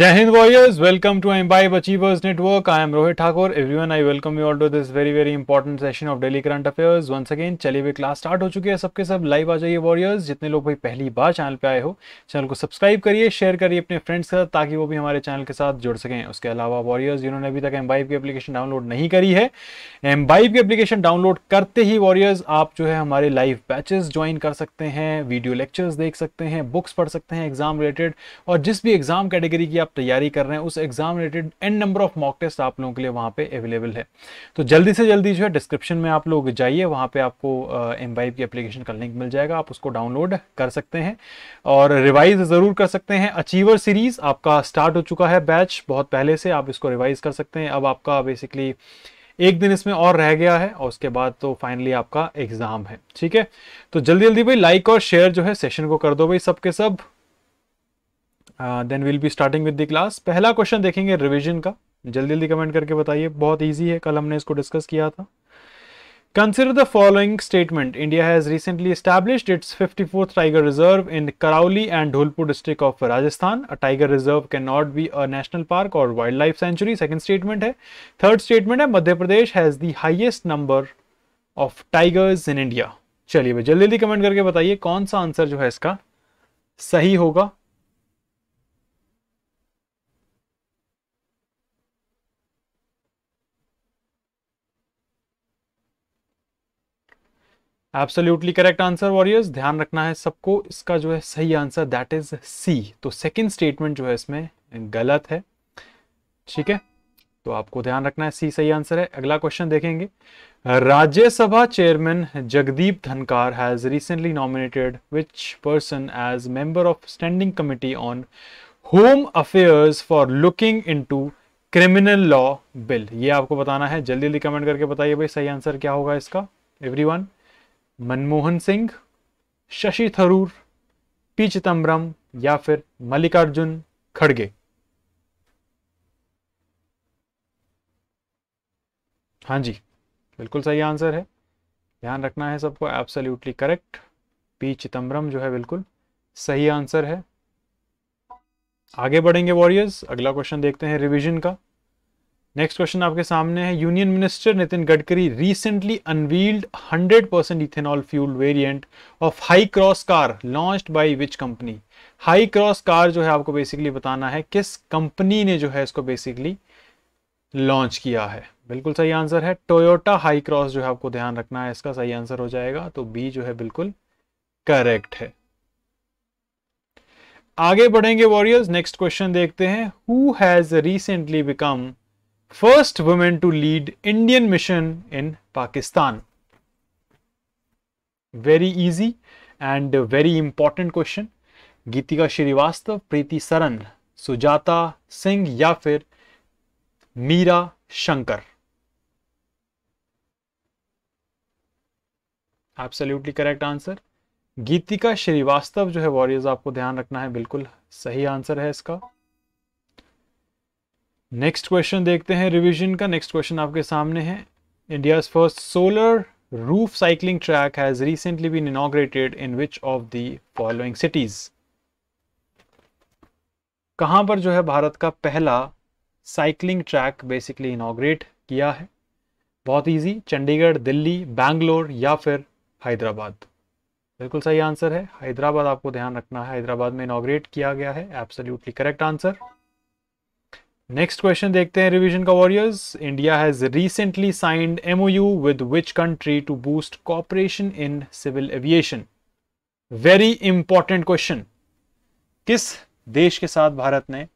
Warriors welcome to welcome to achievers network I am Rohit Thakur everyone I welcome you all to this very very important session of daily current affairs one again, चलिए भी class start हो चुकी है सबके सब live आ जाइए warriors जितने लोग भाई पहली बार चैनल पे आए हो चैनल को सब्सक्राइब करिए शेयर करिए अपने फ्रेंड्स के साथ ताकि वो भी हमारे चैनल के साथ जुड़ सकें उसके अलावा वॉरियर्स जिन्होंने अभी तक एम्बाइब की एप्लीकेशन डाउनलोड नहीं करी है एम्बाइब की एप्लीकेशन डाउनलोड करते ही वॉरियर्स आप जो है हमारे लाइव बैचेस ज्वाइन कर सकते हैं वीडियो लेक्चर्स देख सकते हैं बुक्स पढ़ सकते हैं एग्जाम रिलेटेड और जिस भी एग्जाम कैटेगरी की आप आप तैयारी कर रहे हैं उस exam related N number of mock test आप लोगों के लिए वहाँ पे अवेलेबल है तो जल्दी से जल्दी जो है डिस्क्रिप्शन में आप लोग जाइए वहाँ पे आपको एम uh, की एप्लीकेशन का लिंक मिल जाएगा आप उसको डाउनलोड कर सकते हैं और रिवाइज ज़रूर कर सकते हैं अचीवर सीरीज़ आपका स्टार्ट हो चुका है बैच बहुत पहले से आप इसको रिवाइज कर सकते हैं अब आपका बेसिकली एक दिन इसमें और रह गया है और उसके बाद तो फाइनली आपका एग्जाम है ठीक है तो जल्दी जल्दी भाई लाइक और शेयर जो है सेशन को कर दो भाई सबके सब then will be starting with the class पहला क्वेश्चन देखेंगे रिविजन का जल्दी जल्दी कमेंट करके बताइए बहुत ईजी है कल हमने इसको डिस्कस किया था Consider the following statement. India has recently established its 54th tiger reserve in Karauli and Dholpur district of Rajasthan. A tiger reserve cannot be a national park or wildlife sanctuary. Second statement है. Third statement है मध्य प्रदेश has the highest number of tigers in India. चलिए भाई जल्दी जल्दी comment करके बताइए कौन सा आंसर जो है इसका सही होगा एब्सोल्यूटली करेक्ट आंसर वॉरियर्स ध्यान रखना है सबको इसका जो है सही आंसर दैट इज सी तो सेकेंड स्टेटमेंट जो है इसमें गलत है ठीक है तो आपको ध्यान रखना है सी सही आंसर है अगला क्वेश्चन देखेंगे Rajya Sabha chairman Jagdeep Dhankhar has recently nominated which person as member of standing committee on home affairs for looking into criminal law bill ये आपको बताना है जल्दी जल्दी कमेंट करके बताइए भाई सही आंसर क्या होगा इसका एवरीवन मनमोहन सिंह शशि थरूर पी चिदम्बरम या फिर मल्लिकार्जुन खड़गे हाँ जी बिल्कुल सही आंसर है ध्यान रखना है सबको एब्सोल्युटली करेक्ट पी चिदम्बरम जो है बिल्कुल सही आंसर है आगे बढ़ेंगे वॉरियर्स अगला क्वेश्चन देखते हैं रिवीजन का नेक्स्ट क्वेश्चन आपके सामने है union minister Nitin Gadkari recently unveiled 100 percent ethanol fuel variant of Hycross car launched by which company Hycross car जो है आपको बेसिकली बताना है किस कंपनी ने जो है इसको बेसिकली लॉन्च किया है बिल्कुल सही आंसर है टोयोटा हाई क्रॉस जो है आपको ध्यान रखना है इसका सही आंसर हो जाएगा तो बी जो है बिल्कुल करेक्ट है आगे बढ़ेंगे वॉरियर्स नेक्स्ट क्वेश्चन देखते हैं who has recently become first women to lead Indian mission in Pakistan very easy and very important question Geetika Srivastava Preeti Saran Sujata Singh या फिर Meera Shankar absolutely correct answer Geetika Srivastava जो है वॉरियर्स आपको ध्यान रखना है बिल्कुल सही आंसर है इसका नेक्स्ट क्वेश्चन देखते हैं रिवीजन का नेक्स्ट क्वेश्चन आपके सामने है India first solar roof cycling track has recently been inaugurated in which of the following cities कहां पर जो है भारत का पहला साइकिलिंग ट्रैक बेसिकली इनोग्रेट किया है बहुत इजी चंडीगढ़ दिल्ली बैंगलोर या फिर हैदराबाद बिल्कुल सही आंसर है हैदराबाद आपको ध्यान रखना है हैदराबाद में इनोग्रेट किया गया है absolutely correct answer next question देखते हैं रिविजन का warriors India has recently signed MoU with which country to boost cooperation in civil aviation very important question किस देश के साथ भारत ने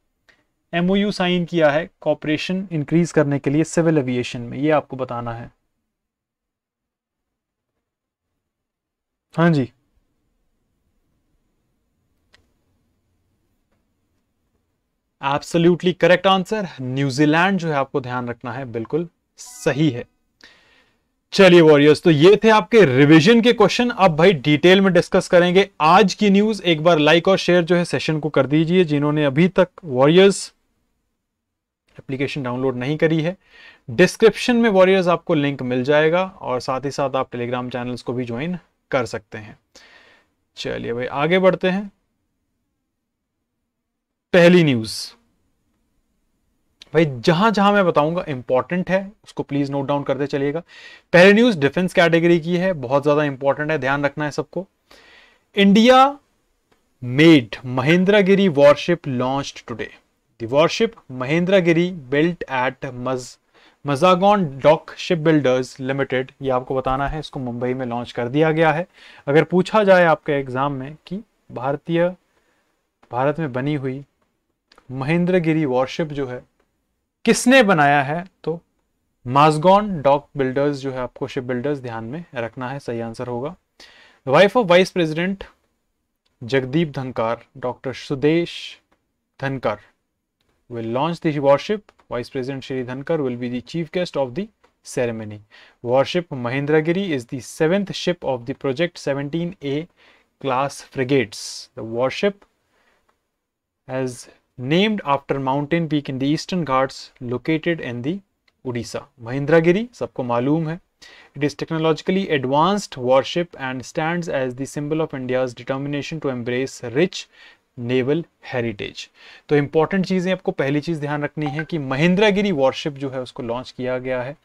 यू साइन किया है कॉपरेशन इंक्रीज करने के लिए सिविल एविएशन में ये आपको बताना है हाँ जी एब्सोल्यूटली करेक्ट आंसर न्यूजीलैंड जो है आपको ध्यान रखना है बिल्कुल सही है चलिए वॉरियर्स तो ये थे आपके रिवीजन के क्वेश्चन अब भाई डिटेल में डिस्कस करेंगे आज की न्यूज एक बार लाइक और शेयर जो है सेशन को कर दीजिए जिन्होंने अभी तक वॉरियर्स एप्लीकेशन डाउनलोड नहीं करी है डिस्क्रिप्शन में वॉरियर्स आपको लिंक मिल जाएगा और साथ ही साथ आप टेलीग्राम चैनल्स को भी ज्वाइन कर सकते हैं चलिए भाई आगे बढ़ते हैं पहली न्यूज भाई जहां जहां मैं बताऊंगा इंपॉर्टेंट है उसको प्लीज नोट डाउन करते चलिएगा पहली न्यूज डिफेंस कैटेगरी की है बहुत ज्यादा इंपॉर्टेंट है ध्यान रखना है सबको India made Mahendragiri warship launch today warship Mahendragiri built at मज Mazagon dock ship builders limited ये आपको बताना है इसको मुंबई में लॉन्च कर दिया गया है अगर पूछा जाए आपके एग्जाम में कि भारतीय भारत में बनी हुई महेंद्रगिरी वॉरशिप जो है किसने बनाया है तो माजगॉन डॉक बिल्डर्स जो है आपको शिप बिल्डर्स ध्यान में रखना है सही आंसर होगा wife of vice president Jagdeep Dhankhar doctor Sudesh Dhankhar will launch this warship vice president Shri Dhankhar will be the chief guest of the ceremony warship Mahendragiri is the seventh ship of the project seventeen A class frigates the warship as named after mountain peak in the Eastern Ghats located in the Odisha. Mahindragiri, sabko malum hai. It is technologically advanced warship and stands as the symbol of India's determination to embrace rich naval heritage तो important चीज़ें आपको पहली चीज़ ध्यान रखनी है कि महिंद्रागिरी worship जो है उसको लॉन्च किया गया है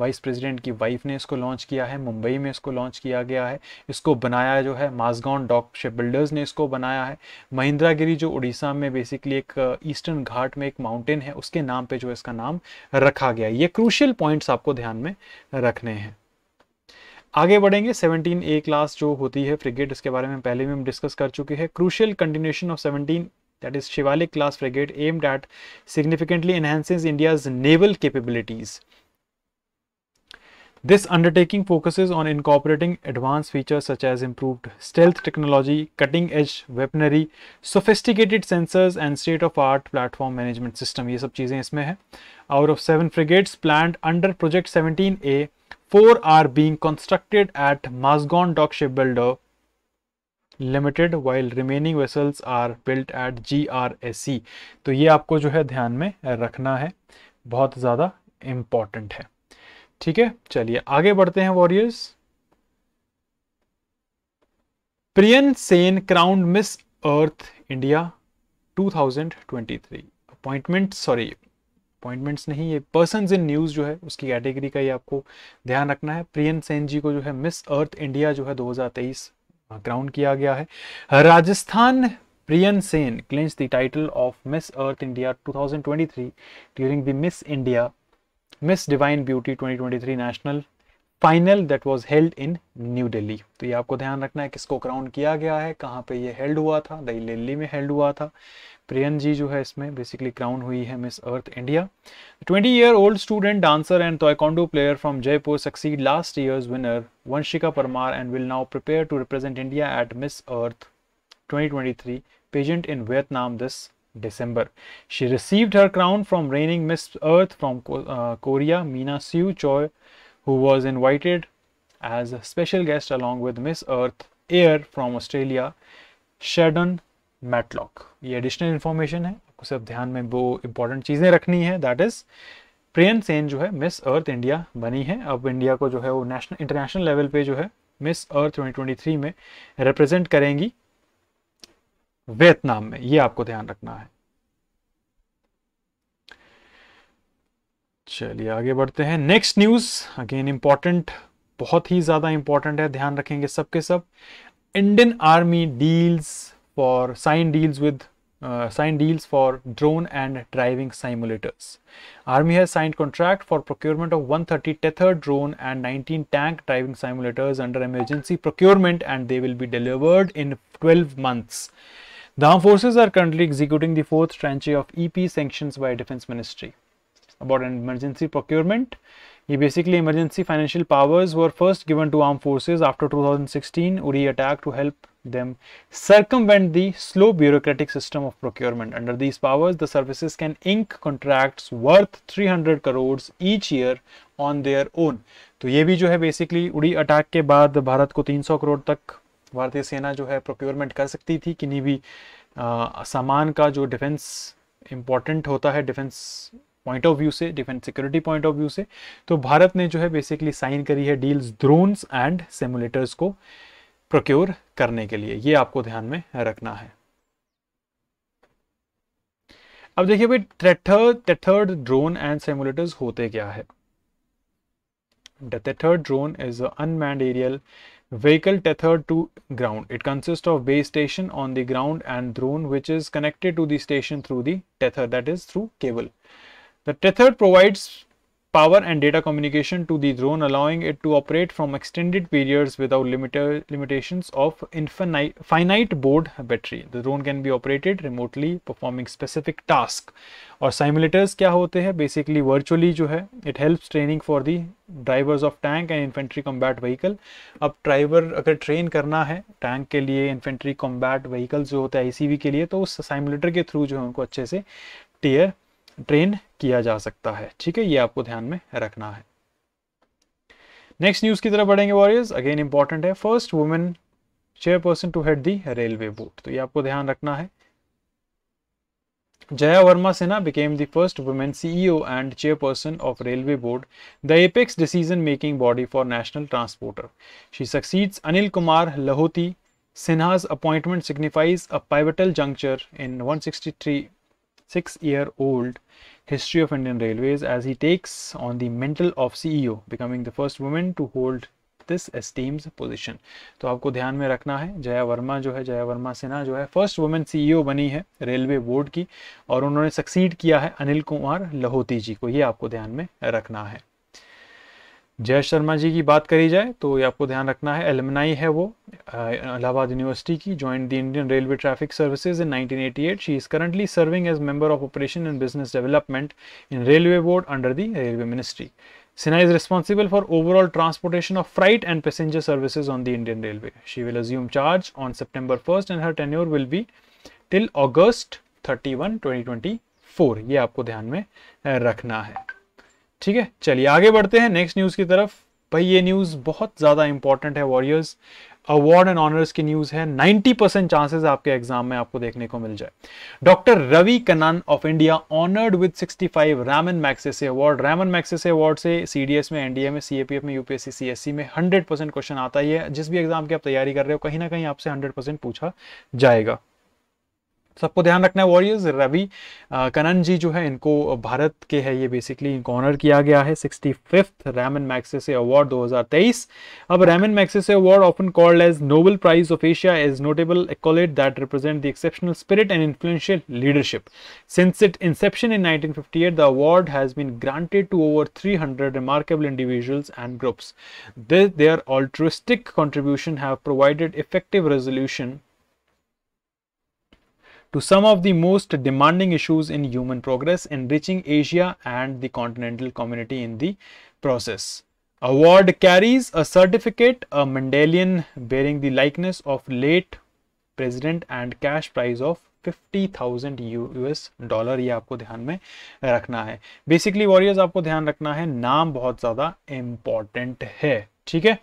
वाइस प्रेसिडेंट की वाइफ ने इसको लॉन्च किया है मुंबई में इसको लॉन्च किया गया है इसको बनाया जो है माजगांव डॉक शिप बिल्डर्स ने इसको बनाया है महिंद्रागिरी जो उड़ीसा में बेसिकली एक ईस्टर्न uh, घाट में एक माउंटेन है उसके नाम पर जो इसका नाम रखा गया ये क्रूशियल पॉइंट्स आपको ध्यान में रखने हैं आगे बढ़ेंगे 17 ए क्लास जो होती है फ्रिगेट इसके बारे में पहले भी हम डिस्कस कर चुके हैं crucial continuation of 17 that is Shivalik class frigate aimed at significantly enhances India's naval capabilities. This undertaking focuses on incorporating advanced features such as improved stealth technology, cutting-edge weaponry, sophisticated sensors and state-of-art platform management system. ये सब चीज़ें इसमें हैं. Out of seven frigates planned under Project 17A, Four are being constructed at Mazgon Dock Shipbuilder limited while remaining vessels are built at G R S C तो ये आपको जो है ध्यान में रखना है बहुत ज़्यादा इम्पॉर्टेंट है ठीक है चलिए आगे बढ़ते हैं warriors Priyan Sen crowned Miss Earth India 2023 appointment sorry appointments नहीं ये पर्सन इन न्यूज़ जो है उसकी कैटेगरी का ही आपको ध्यान रखना है प्रियन सेन जी को जो है मिस अर्थ इंडिया जो है 2023 ग्राउंड किया गया है Rajasthan Priyan Sen claims the title of Miss Earth India 2023 during the Miss India Miss Divine Beauty 2023 national final that was held in New Delhi तो ये आपको ध्यान रखना है किसको क्राउन किया गया है कहाँ पे ये हेल्ड हुआ था दही दिल्ली में हेल्ड हुआ था प्रियन जी जो है इसमें बेसिकली क्राउन हुई है Miss Earth India twenty year old student dancer and taekwondo player from Jaipur succeed last year winner Vanshika Parmar and will now prepare to represent India at Miss Earth twenty pageant in Vietnam this December. She received her crown from reigning Miss Earth from uh, Korea, Mina Siu Choi, who was invited as a special guest along with Miss Earth Air from Australia, Shadon Matlock. ये additional information है आपको सिर्फ ध्यान में वो important चीज़ें रखनी है दैट इज़ प्रियन सेन जो है मिस अर्थ इंडिया बनी है अब इंडिया को जो है वो नेशनल इंटरनेशनल लेवल पे जो है मिस अर्थ 2023 में रिप्रेजेंट करेंगी वियतनाम में ये आपको ध्यान रखना है चलिए आगे बढ़ते हैं नेक्स्ट न्यूज अगेन इंपॉर्टेंट बहुत ही ज्यादा इंपॉर्टेंट है ध्यान रखेंगे सबके सब Indian army deals for sign deals with sign deals for drone and driving simulators army has sign contract for procurement of 130 tether drone and 19 tank driving simulators under emergency procurement and they will be delivered in 12 months the forces are currently executing executing the fourth tranche of ep sanctions by defense ministry about an emergency procurement. He basically emergency financial powers were first given to armed forces after 2016 Uri attack to help them circumvent the slow bureaucratic system of procurement. Under these powers, the services can ink contracts worth 300 crores each year on their own. तो ये भी जो है basically Uri attack के बाद भारत को 300 करोड़ तक भारतीय सेना जो है प्रोक्योरमेंट कर सकती थी किन्हीं भी सामान का जो डिफेंस इम्पॉर्टेंट होता है डिफेंस पॉइंट ऑफ व्यू से defence security point of view से तो भारत ने जो है बेसिकली साइन करी है डील्स ड्रोन्स एंड सेमुलेटर्स को प्रोक्योर करने के लिए ये आपको ध्यान में रखना है अब देखिए भाई टेथर्ड ड्रोन एंड सेमुलेटर्स होते क्या है tethered drone is unmanned aerial vehicle tethered to ground it consist of base station on the ground and drone which is connected to the station through that is through cable The tether provides power and data communication to the drone, allowing it to operate from extended periods without limiter, limitations of infinite, finite board battery. The drone can be operated remotely, performing specific tasks. और simulators क्या होते हैं basically virtually जो है it helps training for the drivers of tank and infantry combat vehicle. अब driver अगर train करना है tank के लिए infantry combat vehicle जो होता है ICV के लिए तो उस simulator के through जो है उनको अच्छे से tier ट्रेन किया जा सकता है ठीक है ये आपको ध्यान में रखना है नेक्स्ट न्यूज की तरफ बढ़ेंगे वॉरियर्स अगेन इंपॉर्टेंट है first women chairperson to head the railway board तो ये आपको ध्यान रखना है Jaya Varma Sinha became the first women CEO and chairperson of railway board the apex decision making body for national transporter she succeeds Anil Kumar Lahoti Sinha's appointment signifies a pivotal juncture in 163 six year old history of Indian Railways as he takes on the mantle of CEO, becoming the first woman to hold this esteemed position तो आपको ध्यान में रखना है जया वर्मा जो है जया वर्मा सिन्हा जो है फर्स्ट वुमेन सीईओ बनी है रेलवे बोर्ड की और उन्होंने सक्सीड किया है अनिल कुमार लहोती जी को ये आपको ध्यान में रखना है जय शर्मा जी की बात करी जाए तो ये आपको ध्यान रखना है एलमनाई है वो इलाहाबाद यूनिवर्सिटी की join the Indian railway traffic services in 1988 she is currently serving as member of operation and business development in railway board under the railway ministry Sinha is responsible for overall transportation of flight and passenger services on the Indian railway she will assume charge on September first and her tenure will be till August thirty one ये आपको ध्यान में रखना है ठीक है चलिए आगे बढ़ते हैं नेक्स्ट न्यूज़ की तरफ भाई ये न्यूज़ बहुत ज़्यादा इंपॉर्टेंट है वॉरियर्स अवार्ड एंड ऑनर्स की न्यूज़ है 90 परसेंट चांसेस आपके एग्जाम में आपको देखने को मिल जाए doctor Ravi Kannan of India honoured with 65 Ramon Magsaysay award Ramon Magsaysay award से सीडीएस में एनडीए में सीएपीएफ में यूपीएससी सीएससी में 100 परसेंट क्वेश्चन आता ही है जिस भी एग्जाम की आप तैयारी कर रहे हो कहीं ना कहीं आपसे हंड्रेड परसेंट पूछा जाएगा सबको ध्यान रखना है वॉरियर्स रवि कनन जी जो है इनको भारत के है ये बेसिकली इनको ऑनर किया गया है sixty fifth Ramon Magsaysay award 2023 अब Ramon Magsaysay award often called as Nobel prize of Asia as notable accolade that represent the exceptional spirit and influential leadership since it inception in nineteen the award has been granted to over three remarkable individuals and groups They, their altruistic contribution have provided effective resolution to some of the most demanding issues in human progress, enriching Asia and the continental community in the process. Award carries a certificate, a Mendelian bearing the likeness of late president and cash prize of 50,000 us dollar ye aapko dhyan mein rakhna hai basically warriors aapko dhyan rakhna hai naam bahut zyada important hai theek hai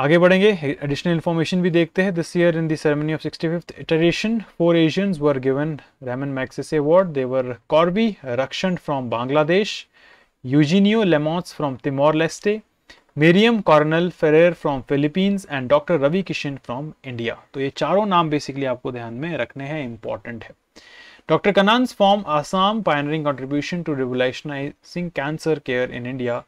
आगे बढ़ेंगे additional information भी देखते हैं this year in the ceremony of sixty fifth iteration four Asians were given Ramon Magsaysay award देवर Korvi Rakshand from Bangladesh Eugenio Lemos from Timor Leste Miriam Coronel Ferrer from Philippines and doctor Ravi Kishan from India तो ये चारों नाम basically आपको ध्यान में रखने हैं इंपॉर्टेंट है doctor Kannan's from Assam pioneering contribution to revolutionising cancer care in India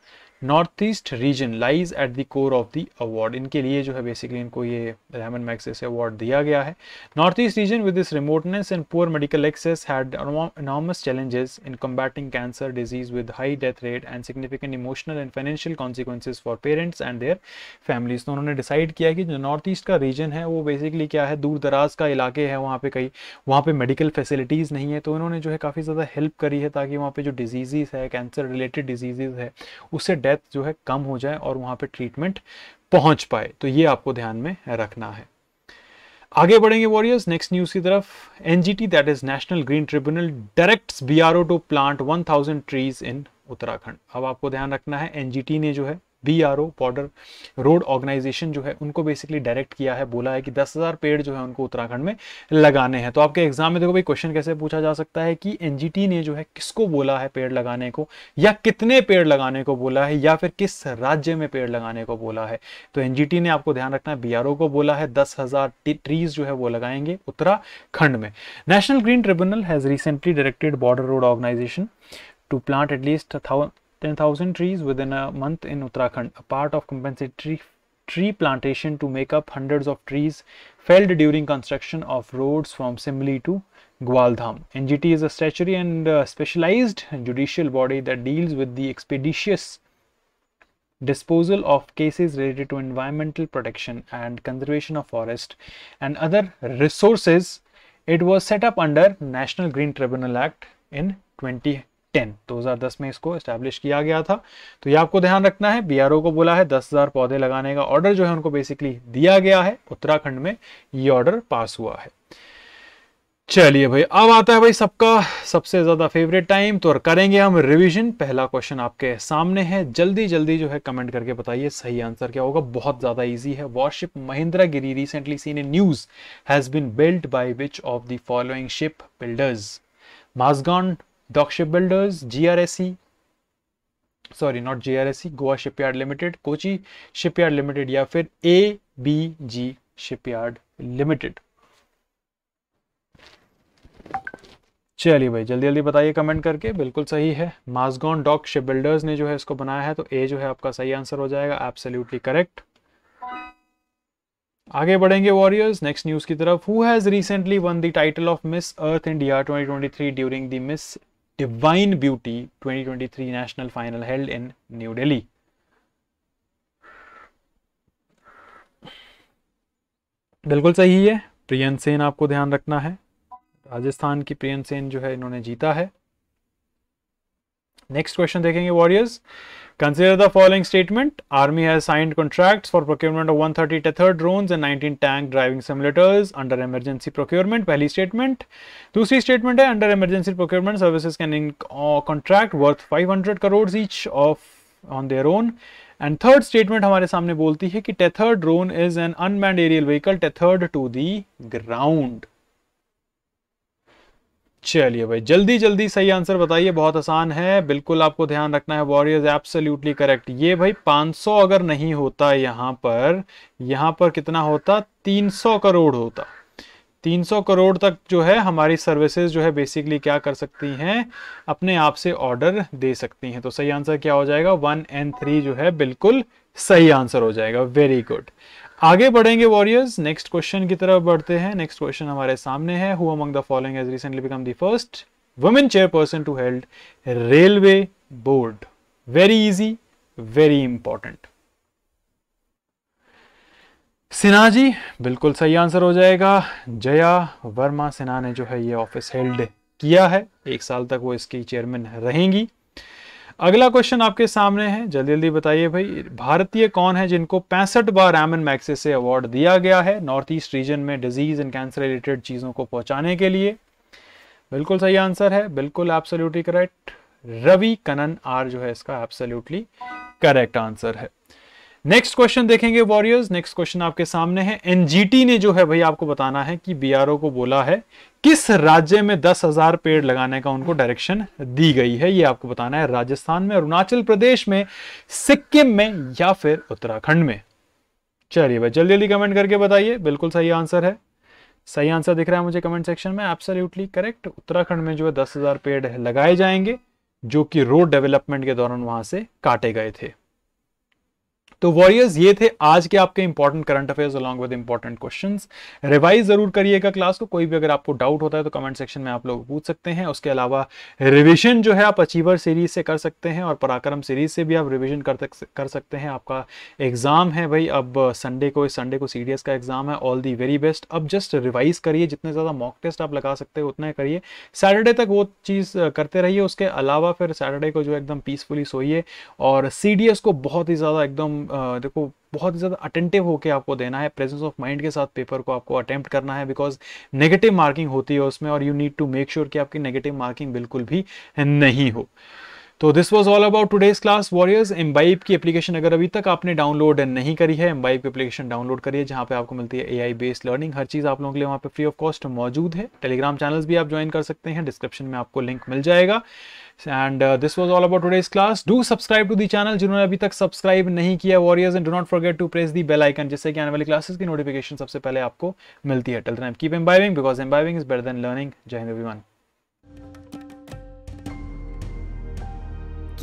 north east region lies at the core of the award इनके लिए जो है बेसिकली इनको ये रहमन मैक्सेस अवार्ड दिया गया है north east region with this remoteness and poor medical access had enormous challenges in combating cancer disease with high death rate and significant emotional and financial consequences for parents and their families तो उन्होंने decide किया कि जो north east का reason है वो basically क्या है दूर दराज का इलाके है वहाँ पे कई वहाँ पे मेडिकल फैसिलिटीज़ नहीं है तो उन्होंने जो है काफ़ी ज़्यादा हेल्प करी है ताकि वहाँ पे जो डिजीज़ है कैंसर रिलेटेड डिजीज़ है उससे डेथ डेथ जो है कम हो जाए और वहां पर ट्रीटमेंट पहुंच पाए तो ये आपको ध्यान में रखना है आगे बढ़ेंगे वॉरियर्स नेक्स्ट न्यूज की तरफ NGT that is national green tribunal directs BRO to plant 1000 trees in Uttarakhand अब आपको ध्यान रखना है एनजीटी ने जो है B R O border road organisation जो है उनको बेसिकली डायरेक्ट किया है बोला है कि दस हज़ार पेड़ जो है उनको उत्तराखंड में लगाने हैं तो आपके एग्जाम में देखो भाई क्वेश्चन कैसे पूछा जा सकता है कि एन ने जो है किसको बोला है पेड़ लगाने को या कितने पेड़ लगाने को बोला है या फिर किस राज्य में पेड़ लगाने को बोला है तो एन ने आपको ध्यान रखना है बी को बोला है दस ट्रीज जो है वो लगाएंगे उत्तराखंड में national green tribunal has recently directed border road organisation to plant at least 10,000 trees within a month in Uttarakhand, a part of compensatory tree plantation to make up hundreds of trees felled during construction of roads from Simli to Gwaldham. NGT is a statutory and uh, specialized judicial body that deals with the expeditious disposal of cases related to environmental protection and conservation of forest and other resources. It was set up under National Green Tribunal Act in 20 ten 2010 में इसको establish किया गया था तो ये आपको ध्यान रखना है बी को बोला है 10,000 पौधे लगाने का ऑर्डर जो है उनको बेसिकली दिया गया है उत्तराखंड में ये ऑर्डर पास हुआ है चलिए भाई अब आता है भाई सबका सबसे ज्यादा फेवरेट टाइम तो करेंगे हम रिवीजन पहला क्वेश्चन आपके सामने है जल्दी जल्दी जो है कमेंट करके बताइए सही आंसर क्या होगा बहुत ज्यादा इजी है warship Mahendragiri recently seen a news has been built by which of the following ship builders Mazagon Dockship Builders, GRSE, sorry not J R S C e, Goa Shipyard limited Kochi limited या फिर A B G shipyard limited चलिए भाई जल्दी जल्दी बताइए comment करके बिल्कुल सही है माजगॉन डॉक शिप बिल्डर्स ने जो है इसको बनाया है तो ए जो है आपका सही आंसर हो जाएगा एब्सोल्युटली करेक्ट आगे बढ़ेंगे वॉरियर्स नेक्स्ट न्यूज की तरफ who has recently won the title of Miss Earth India 2023 during the Miss Divine Beauty 2023 National Final held in New Delhi. बिल्कुल सही है सेन आपको ध्यान रखना है राजस्थान की सेन जो है इन्होंने जीता है नेक्स्ट क्वेश्चन देखेंगे warriors consider the following statement army has signed contracts for procurement of 130 thirty tether drone and 19 tank driving simulators under emergency procurement पहली स्टेटमेंट दूसरी स्टेटमेंट है under emergency procurement service can in contract worth five hundred crore each of on their own and third statement हमारे सामने बोलती है कि tethered drone is an unmanned aerial vehicle tethered to the ground चलिए भाई जल्दी जल्दी सही आंसर बताइए बहुत आसान है बिल्कुल आपको ध्यान रखना है वॉरियर्स एब्सोल्युटली करेक्ट ये भाई 500 अगर नहीं होता यहाँ पर यहाँ पर कितना होता 300 करोड़ होता 300 करोड़ तक जो है हमारी सर्विसेज जो है बेसिकली क्या कर सकती हैं अपने आप से ऑर्डर दे सकती हैं तो सही आंसर क्या हो जाएगा वन एंड थ्री जो है बिल्कुल सही आंसर हो जाएगा वेरी गुड आगे बढ़ेंगे वॉरियर्स नेक्स्ट क्वेश्चन की तरफ बढ़ते हैं नेक्स्ट क्वेश्चन हमारे सामने है who among the following has recently become the first women chairperson to held railway board very easy very important Sinha ji बिल्कुल सही आंसर हो जाएगा जया वर्मा सिन्हा ने जो है ये ऑफिस हेल्ड किया है एक साल तक वो इसकी चेयरमैन रहेंगी अगला क्वेश्चन आपके सामने है जल्दी जल्दी बताइए भाई भारतीय कौन है जिनको पैंसठ बार एमन मैक्से से अवार्ड दिया गया है नॉर्थ ईस्ट रीजन में डिजीज एंड कैंसर रिलेटेड चीज़ों को पहुंचाने के लिए बिल्कुल सही आंसर है बिल्कुल absolutely correct Ravi Kannan R जो है इसका एब्सोल्यूटली करेक्ट आंसर है नेक्स्ट क्वेश्चन देखेंगे वॉरियर्स नेक्स्ट क्वेश्चन आपके सामने है एनजीटी ने जो है भाई आपको बताना है कि बीआरओ को बोला है किस राज्य में दस हजार पेड़ लगाने का उनको डायरेक्शन दी गई है ये आपको बताना है राजस्थान में अरुणाचल प्रदेश में सिक्किम में या फिर उत्तराखंड में चलिए भाई जल्दी जल्दी कमेंट करके बताइए बिल्कुल सही आंसर है सही आंसर दिख रहा है मुझे कमेंट सेक्शन में एब्सोल्युटली करेक्ट उत्तराखंड में जो है दस हजार पेड़ लगाए जाएंगे जो कि रोड डेवलपमेंट के दौरान वहां से काटे गए थे तो वॉरियर्स ये थे आज के आपके important current affairs along with important question revise जरूर करिएगा क्लास को कोई भी अगर आपको डाउट होता है तो कमेंट सेक्शन में आप लोग पूछ सकते हैं उसके अलावा रिविजन जो है आप अचीवर सीरीज से कर सकते हैं और पराक्रम सीरीज से भी आप रिविजन कर कर सकते हैं आपका एग्जाम है भाई अब संडे को संडे को सीडीएस का एग्जाम है ऑल दी वेरी बेस्ट अब जस्ट रिवाइज करिए जितने ज़्यादा मॉक टेस्ट आप लगा सकते हो उतना करिए सैटरडे तक वो चीज़ करते रहिए उसके अलावा फिर सैटरडे को जो एकदम पीसफुली सोइए और सी को बहुत ही ज़्यादा एकदम देखो बहुत ज़्यादा अटेंटिव होकर आपको देना है प्रेजेंस ऑफ माइंड के साथ पेपर को आपको अटेम्प्ट करना है बिकॉज नेगेटिव मार्किंग होती है उसमें और you need to make sure कि आपकी नेगेटिव मार्किंग बिल्कुल भी नहीं हो तो this was all about days class warriors Embibe की एप्लीकेशन अगर अभी तक आपने डाउनलोड नहीं करी है एम्बाइब की एप्लीकेशन डाउनलोड करिए जहाँ पे आपको मिलती है एआई बेस्ड लर्निंग हर चीज़ आप लोगों के लिए वहाँ पे फ्री ऑफ कॉस्ट मौजूद है टेलीग्राम चैनल्स भी आप ज्वाइन कर सकते हैं डिस्क्रिप्शन में आपको लिंक मिल जाएगा and this was all about today's class do subscribe to the channel जिन्होंने अभी तक सब्सक्राइब नहीं किया warriors and do not forget to press the bell icon जिससे कि आने वाली क्लासेस की नोटिफिकेशन सबसे पहले आपको मिलती है till time keep Embibing because Embibing is better than learning Jai Hind everyone